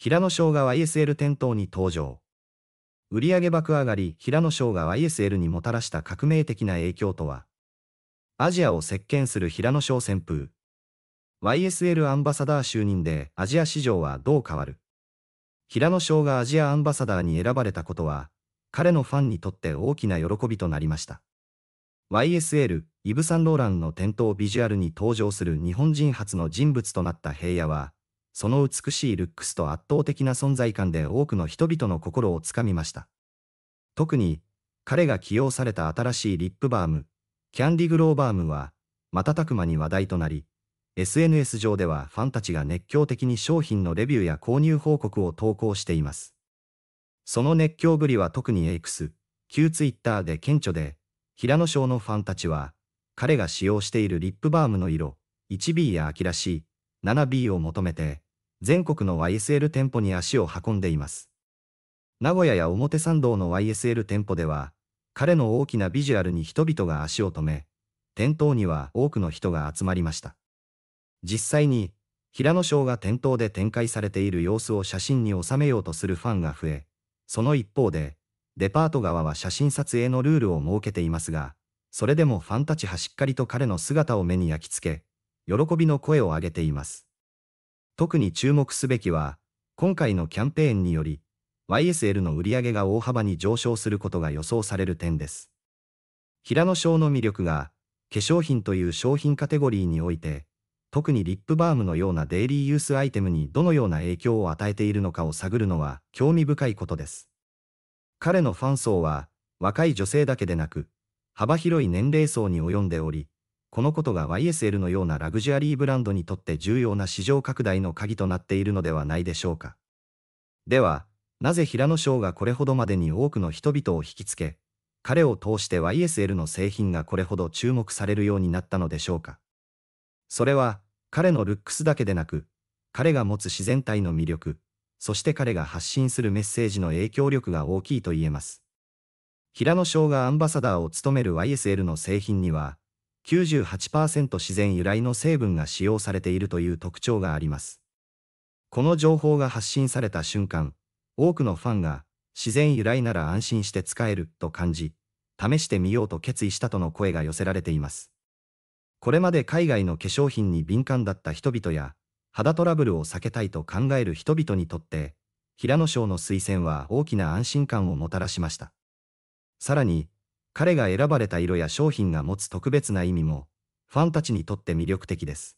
平野翔が YSL 店頭に登場。売上爆上がり、平野翔が YSL にもたらした革命的な影響とは、アジアを席巻する平野翔旋風。YSL アンバサダー就任でアジア市場はどう変わる平野翔がアジアアンバサダーに選ばれたことは、彼のファンにとって大きな喜びとなりました。YSL、イブ・サンローランの店頭ビジュアルに登場する日本人初の人物となった平野は、その美しいルックスと圧倒的な存在感で多くの人々の心をつかみました。特に、彼が起用された新しいリップバーム、キャンディグローバームは、瞬く間に話題となり、SNS 上ではファンたちが熱狂的に商品のレビューや購入報告を投稿しています。その熱狂ぶりは特に X、旧 Twitter で顕著で、平野賞のファンたちは、彼が使用しているリップバームの色、1B や秋らしい、7B を求めて、全国の YSL 店舗に足を運んでいます。名古屋や表参道の YSL 店舗では、彼の大きなビジュアルに人々が足を止め、店頭には多くの人が集まりました。実際に、平野賞が店頭で展開されている様子を写真に収めようとするファンが増え、その一方で、デパート側は写真撮影のルールを設けていますが、それでもファンたちはしっかりと彼の姿を目に焼き付け、喜びの声を上げています。特に注目すべきは、今回のキャンペーンにより、YSL の売り上げが大幅に上昇することが予想される点です。平野翔の魅力が、化粧品という商品カテゴリーにおいて、特にリップバームのようなデイリーユースアイテムにどのような影響を与えているのかを探るのは興味深いことです。彼のファン層は若い女性だけでなく、幅広い年齢層に及んでおり、このことが YSL のようなラグジュアリーブランドにとって重要な市場拡大の鍵となっているのではないでしょうか。では、なぜ平野翔がこれほどまでに多くの人々を引きつけ、彼を通して YSL の製品がこれほど注目されるようになったのでしょうか。それは、彼のルックスだけでなく、彼が持つ自然体の魅力、そして彼が発信するメッセージの影響力が大きいと言えます。平野翔がアンバサダーを務める YSL の製品には、98%自然由来の成分が使用されているという特徴があります。この情報が発信された瞬間、多くのファンが自然由来なら安心して使えると感じ、試してみようと決意したとの声が寄せられています。これまで海外の化粧品に敏感だった人々や、肌トラブルを避けたいと考える人々にとって、平野省の推薦は大きな安心感をもたらしました。さらに、彼が選ばれた色や商品が持つ特別な意味も、ファンたちにとって魅力的です。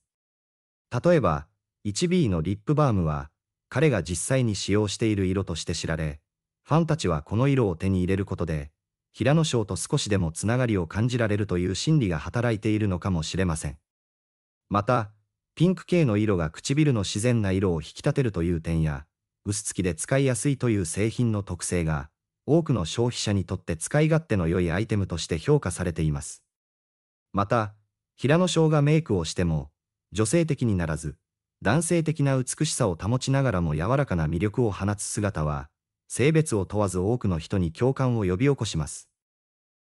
例えば、1B のリップバームは、彼が実際に使用している色として知られ、ファンたちはこの色を手に入れることで、平野翔と少しでもつながりを感じられるという心理が働いているのかもしれません。また、ピンク系の色が唇の自然な色を引き立てるという点や、薄付きで使いやすいという製品の特性が、多くの消費者にとって使い勝手の良いアイテムとして評価されています。また、平野翔がメイクをしても、女性的にならず、男性的な美しさを保ちながらも柔らかな魅力を放つ姿は、性別を問わず多くの人に共感を呼び起こします。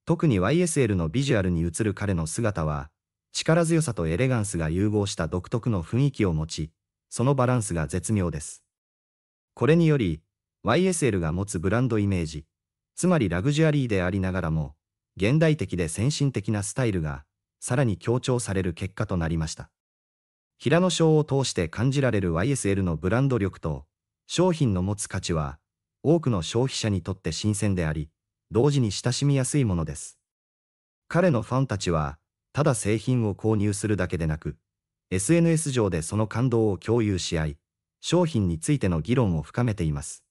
特に YSL のビジュアルに映る彼の姿は、力強さとエレガンスが融合した独特の雰囲気を持ち、そのバランスが絶妙です。これにより、YSL が持つブランドイメージ、つまりラグジュアリーでありながらも、現代的で先進的なスタイルが、さらに強調される結果となりました。平野賞を通して感じられる YSL のブランド力と、商品の持つ価値は、多くの消費者にとって新鮮であり、同時に親しみやすいものです。彼のファンたちは、ただ製品を購入するだけでなく、SNS 上でその感動を共有し合い、商品についての議論を深めています。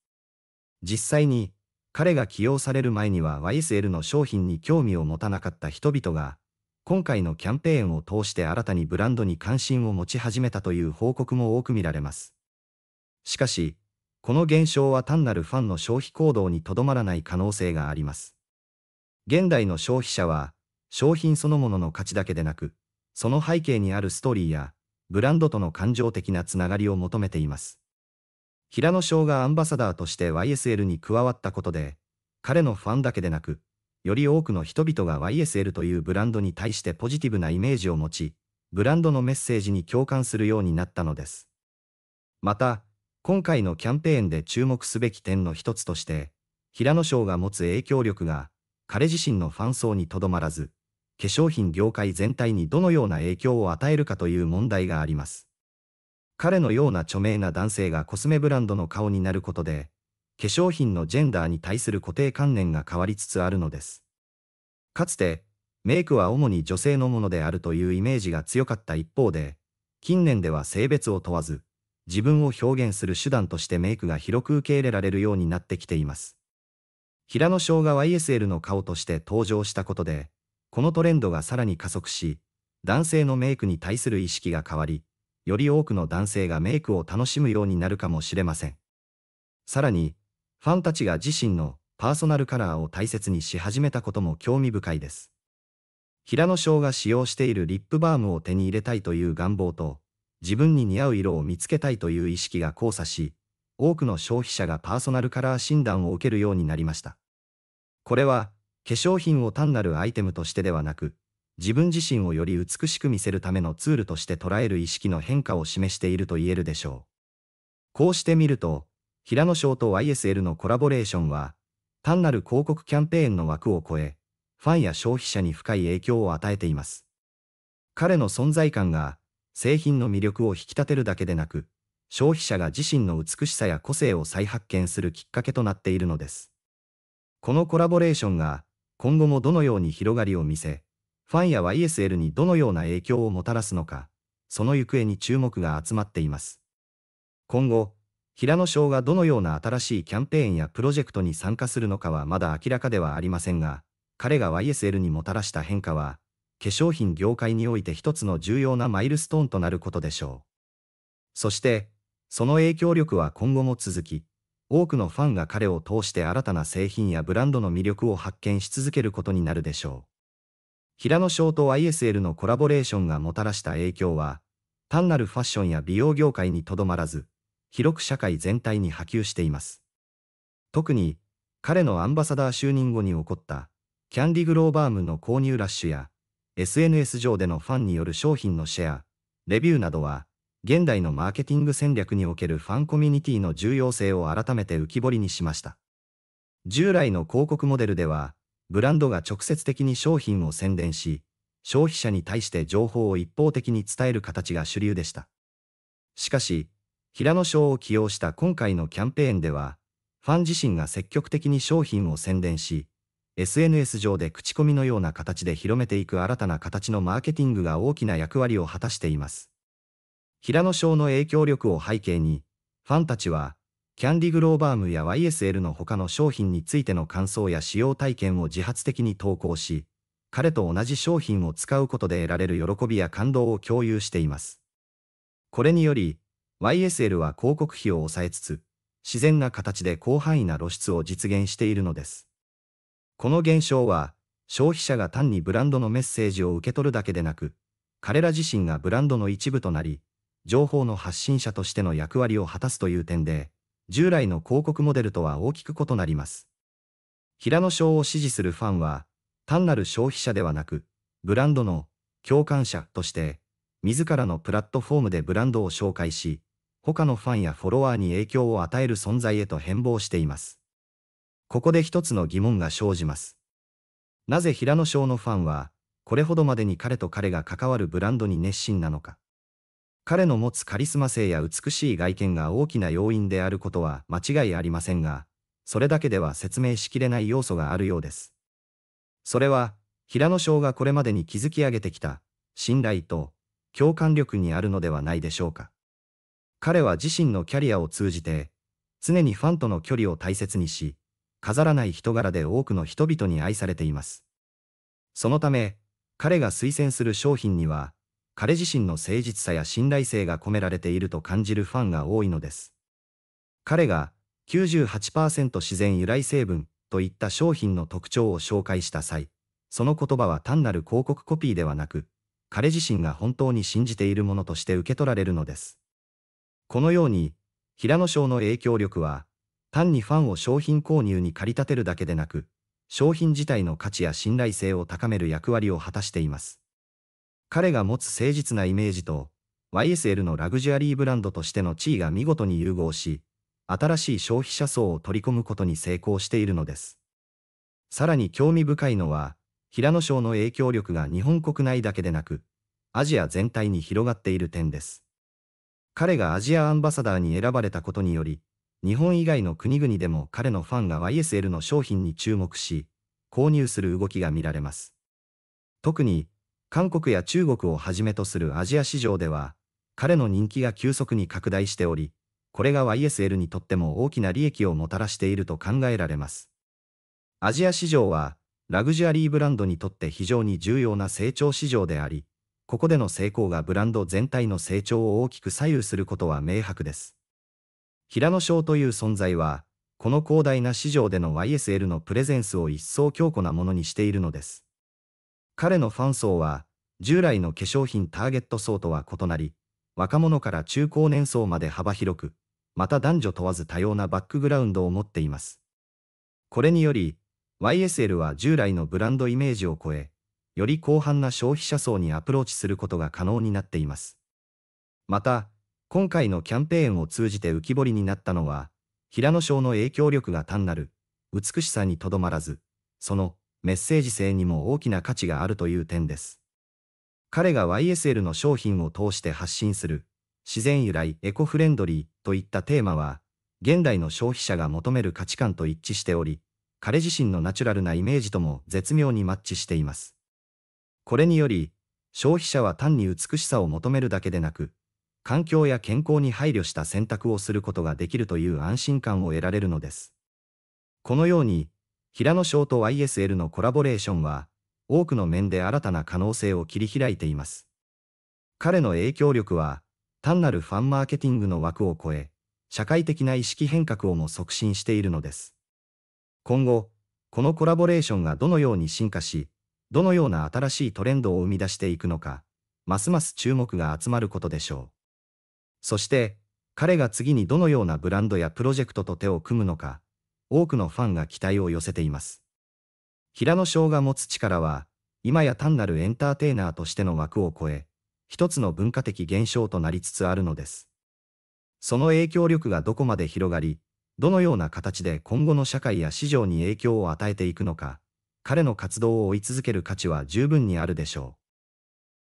実際に、彼が起用される前には YSL の商品に興味を持たなかった人々が、今回のキャンペーンを通して新たにブランドに関心を持ち始めたという報告も多く見られます。しかし、この現象は単なるファンの消費行動にとどまらない可能性があります。現代の消費者は、商品そのものの価値だけでなく、その背景にあるストーリーや、ブランドとの感情的なつながりを求めています。平野翔がアンバサダーとして YSL に加わったことで、彼のファンだけでなく、より多くの人々が YSL というブランドに対してポジティブなイメージを持ち、ブランドのメッセージに共感するようになったのです。また、今回のキャンペーンで注目すべき点の一つとして、平野翔が持つ影響力が、彼自身のファン層にとどまらず、化粧品業界全体にどのような影響を与えるかという問題があります。彼のような著名な男性がコスメブランドの顔になることで、化粧品のジェンダーに対する固定観念が変わりつつあるのです。かつて、メイクは主に女性のものであるというイメージが強かった一方で、近年では性別を問わず、自分を表現する手段としてメイクが広く受け入れられるようになってきています。平野翔が YSL の顔として登場したことで、このトレンドがさらに加速し、男性のメイクに対する意識が変わり、より多くの男性がメイクを楽しむようになるかもしれません。さらに、ファンたちが自身のパーソナルカラーを大切にし始めたことも興味深いです。平野翔が使用しているリップバームを手に入れたいという願望と、自分に似合う色を見つけたいという意識が交差し、多くの消費者がパーソナルカラー診断を受けるようになりました。これは、化粧品を単なるアイテムとしてではなく、自分自身をより美しく見せるためのツールとして捉える意識の変化を示していると言えるでしょう。こうしてみると、平野翔と YSL のコラボレーションは、単なる広告キャンペーンの枠を超え、ファンや消費者に深い影響を与えています。彼の存在感が、製品の魅力を引き立てるだけでなく、消費者が自身の美しさや個性を再発見するきっかけとなっているのです。このコラボレーションが、今後もどのように広がりを見せ、ファンや y s l にどのような影響をもたらすのか、その行方に注目が集まっています。今後、平野翔がどのような新しいキャンペーンやプロジェクトに参加するのかはまだ明らかではありませんが、彼が YSL にもたらした変化は、化粧品業界において一つの重要なマイルストーンとなることでしょう。そして、その影響力は今後も続き、多くのファンが彼を通して新たな製品やブランドの魅力を発見し続けることになるでしょう。平野翔と ISL のコラボレーションがもたらした影響は、単なるファッションや美容業界にとどまらず、広く社会全体に波及しています。特に、彼のアンバサダー就任後に起こった、キャンディ・グローバームの購入ラッシュや、SNS 上でのファンによる商品のシェア、レビューなどは、現代のマーケティング戦略におけるファンコミュニティの重要性を改めて浮き彫りにしました。従来の広告モデルでは、ブランドが直接的に商品を宣伝し、消費者に対して情報を一方的に伝える形が主流でした。しかし、平野賞を起用した今回のキャンペーンでは、ファン自身が積極的に商品を宣伝し、SNS 上で口コミのような形で広めていく新たな形のマーケティングが大きな役割を果たしています。平野賞の影響力を背景に、ファンたちは、キャンディグローバームや YSL の他の商品についての感想や使用体験を自発的に投稿し、彼と同じ商品を使うことで得られる喜びや感動を共有しています。これにより、YSL は広告費を抑えつつ、自然な形で広範囲な露出を実現しているのです。この現象は、消費者が単にブランドのメッセージを受け取るだけでなく、彼ら自身がブランドの一部となり、情報の発信者としての役割を果たすという点で、従来の広告モデルとは大きく異なります。平野翔を支持するファンは、単なる消費者ではなく、ブランドの共感者として、自らのプラットフォームでブランドを紹介し、他のファンやフォロワーに影響を与える存在へと変貌しています。ここで一つの疑問が生じます。なぜ平野翔のファンは、これほどまでに彼と彼が関わるブランドに熱心なのか。彼の持つカリスマ性や美しい外見が大きな要因であることは間違いありませんが、それだけでは説明しきれない要素があるようです。それは、平野翔がこれまでに築き上げてきた、信頼と、共感力にあるのではないでしょうか。彼は自身のキャリアを通じて、常にファンとの距離を大切にし、飾らない人柄で多くの人々に愛されています。そのため、彼が推薦する商品には、彼自身の誠実さや信頼性が込められていると感じるファンが多いのです。彼が98%自然由来成分といった商品の特徴を紹介した際、その言葉は単なる広告コピーではなく、彼自身が本当に信じているものとして受け取られるのです。このように、平野賞の影響力は、単にファンを商品購入に駆り立てるだけでなく、商品自体の価値や信頼性を高める役割を果たしています。彼が持つ誠実なイメージと、YSL のラグジュアリーブランドとしての地位が見事に融合し、新しい消費者層を取り込むことに成功しているのです。さらに興味深いのは、平野省の影響力が日本国内だけでなく、アジア全体に広がっている点です。彼がアジアアンバサダーに選ばれたことにより、日本以外の国々でも彼のファンが YSL の商品に注目し、購入する動きが見られます。特に、韓国や中国をはじめとするアジア市場では、彼の人気が急速に拡大しており、これが YSL にとっても大きな利益をもたらしていると考えられます。アジア市場は、ラグジュアリーブランドにとって非常に重要な成長市場であり、ここでの成功がブランド全体の成長を大きく左右することは明白です。平野翔という存在は、この広大な市場での YSL のプレゼンスを一層強固なものにしているのです。彼のファン層は、従来の化粧品ターゲット層とは異なり、若者から中高年層まで幅広く、また男女問わず多様なバックグラウンドを持っています。これにより、YSL は従来のブランドイメージを超え、より広範な消費者層にアプローチすることが可能になっています。また、今回のキャンペーンを通じて浮き彫りになったのは、平野賞の影響力が単なる美しさにとどまらず、そのメッセージ性にも大きな価値があるという点です。彼が YSL の商品を通して発信する、自然由来エコフレンドリーといったテーマは、現代の消費者が求める価値観と一致しており、彼自身のナチュラルなイメージとも絶妙にマッチしています。これにより、消費者は単に美しさを求めるだけでなく、環境や健康に配慮した選択をすることができるという安心感を得られるのです。このように、平野翔と YSL のコラボレーションは、多くの面で新たな可能性を切り開いています。彼の影響力は、単なるファンマーケティングの枠を超え、社会的な意識変革をも促進しているのです。今後、このコラボレーションがどのように進化し、どのような新しいトレンドを生み出していくのか、ますます注目が集まることでしょう。そして、彼が次にどのようなブランドやプロジェクトと手を組むのか、多くのファンが期待を寄せています。平野翔が持つ力は、今や単なるエンターテイナーとしての枠を超え、一つの文化的現象となりつつあるのです。その影響力がどこまで広がり、どのような形で今後の社会や市場に影響を与えていくのか、彼の活動を追い続ける価値は十分にあるでしょう。